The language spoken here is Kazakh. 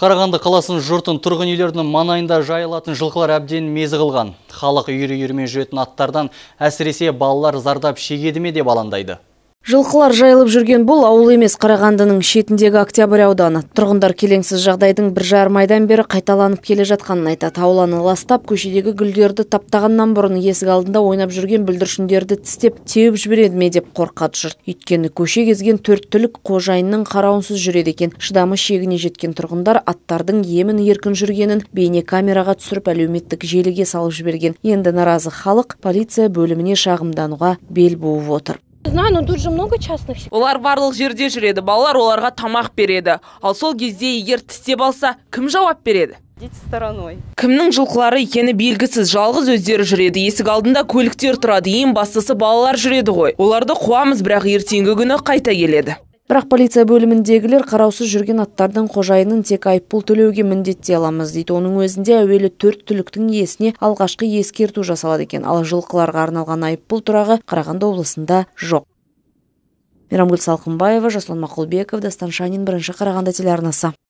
Қарағанды қаласының жұртын тұрғын үйлердің маңайында жайылатын жылқылар әбден мезі қылған. Халық үйірі-үйірмен жүретін аттардан әсіресе балалар зардап шегеді ме деп алаңдайды. Жылқылар жайылып жүрген бұл ауыл емес Қарағандының шетіндегі Октябрь ауданы. Тұрғындар келеңсіз жағдайдың бір жарым айдан бері қайталанып келе жатқанын айтады. Ауланы ластап, көшедегі гүлдерді таптағаннан бұрын есік алдында ойнап жүрген бүлдіршіндерді тістеп, теуіп жібереді ме деп қорқады жұрт. Өйткені көше кезген төрт түлік қожайынның қарауынсыз жүреді екен. Шыдамы шегіне жеткен тұрғындар аттардың емін еркін жүргенін бейнекамераға түсіріп әлеуметтік желіге салып жіберген. Енді наразы халық полиция бөліміне шағымдануға бел буып отыр знаю но тут много частных олар барлық жерде жүреді балалар оларға тамақ береді ал сол кезде егер тістеп алса кім жауап береді кімнің жылқылары екені белгісіз жалғыз өздері жүреді есік алдында көліктер тұрады ең бастысы балалар жүреді ғой оларды қуамыз бірақ ертеңгі күні қайта келеді бірақ полиция бөліміндегілер қараусыз жүрген аттардың қожайынын тек айыппұл төлеуге міндеттей аламыз дейді оның өзінде әуелі төрт түліктің иесіне алғашқы ескерту жасалады екен ал жылқыларға арналған айыппұл тұрағы қарағанды облысында жоқ мейрамгүл салқынбаева жасұлан мақұлбеков дастан шанин бірінші қарағанды телеарнасы